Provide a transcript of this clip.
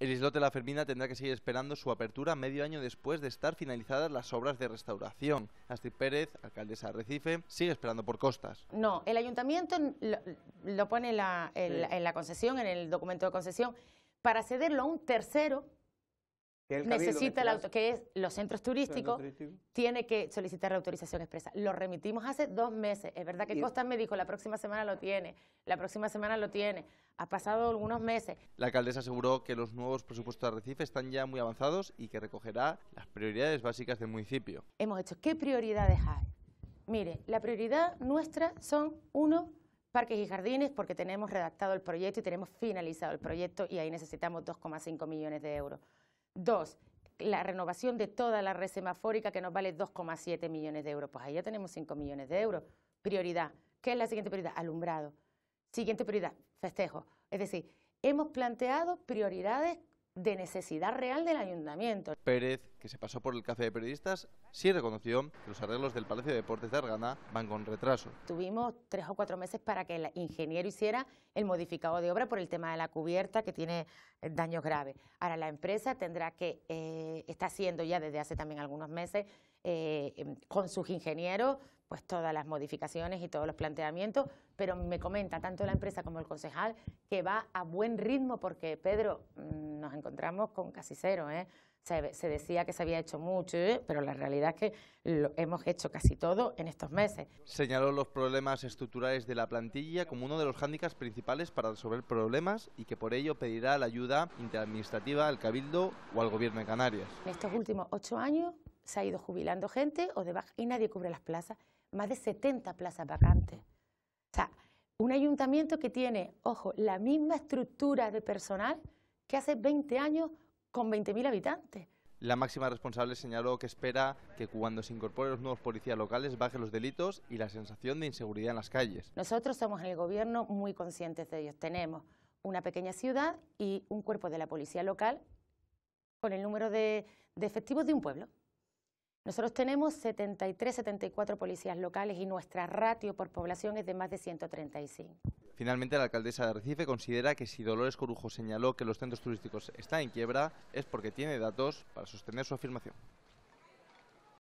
El islote La Fermina tendrá que seguir esperando su apertura medio año después de estar finalizadas las obras de restauración. Astrid Pérez, alcaldesa de Recife, sigue esperando por costas. No, el ayuntamiento lo, pone en la concesión, en el documento de concesión, para cederlo a un tercero necesita el auto, que es los centros turísticos, tiene que solicitar la autorización expresa. Lo remitimos hace dos meses. Es verdad que Costa me dijo, la próxima semana lo tiene, la próxima semana lo tiene. Ha pasado algunos meses. La alcaldesa aseguró que los nuevos presupuestos de Recife están ya muy avanzados y que recogerá las prioridades básicas del municipio. Hemos hecho, ¿qué prioridades hay? Mire, la prioridad nuestra son, uno, parques y jardines porque tenemos redactado el proyecto y tenemos finalizado el proyecto y ahí necesitamos 2,5 millones de euros. Dos, la renovación de toda la red semafórica que nos vale 2,7 millones de euros. Pues ahí ya tenemos 5 millones de euros. Prioridad. ¿Qué es la siguiente prioridad? Alumbrado. Siguiente prioridad, festejo. Es decir, hemos planteado prioridades de necesidad real del ayuntamiento. Pérez, que se pasó por el café de periodistas, sí reconoció que los arreglos del Palacio de Deportes de Argana van con retraso. Tuvimos tres o cuatro meses para que el ingeniero hiciera el modificado de obra por el tema de la cubierta que tiene eh, daños graves. Ahora la empresa tendrá que, eh, está haciendo ya desde hace también algunos meses, eh, em, con sus ingenieros, pues todas las modificaciones y todos los planteamientos, pero me comenta tanto la empresa como el concejal que va a buen ritmo porque, Pedro, mm, nos encontramos con casi cero. ¿eh? Se, decía que se había hecho mucho, ¿eh? pero la realidad es que lo hemos hecho casi todo en estos meses. Señaló los problemas estructurales de la plantilla como uno de los hándicaps principales para resolver problemas y que por ello pedirá la ayuda interadministrativa al Cabildo o al Gobierno de Canarias. En estos últimos ocho años se ha ido jubilando gente o de y nadie cubre las plazas. Más de 70 plazas vacantes. O sea, un ayuntamiento que tiene, ojo, la misma estructura de personal que hace 20 años con 20.000 habitantes. La máxima responsable señaló que espera que cuando se incorporen los nuevos policías locales bajen los delitos y la sensación de inseguridad en las calles. Nosotros somos en el gobierno muy conscientes de ellos. Tenemos una pequeña ciudad y un cuerpo de la policía local con el número de efectivos de un pueblo. Nosotros tenemos 73, 74 policías locales y nuestra ratio por población es de más de 135. Finalmente, la alcaldesa de Recife considera que si Dolores Corujo señaló que los centros turísticos están en quiebra es porque tiene datos para sostener su afirmación.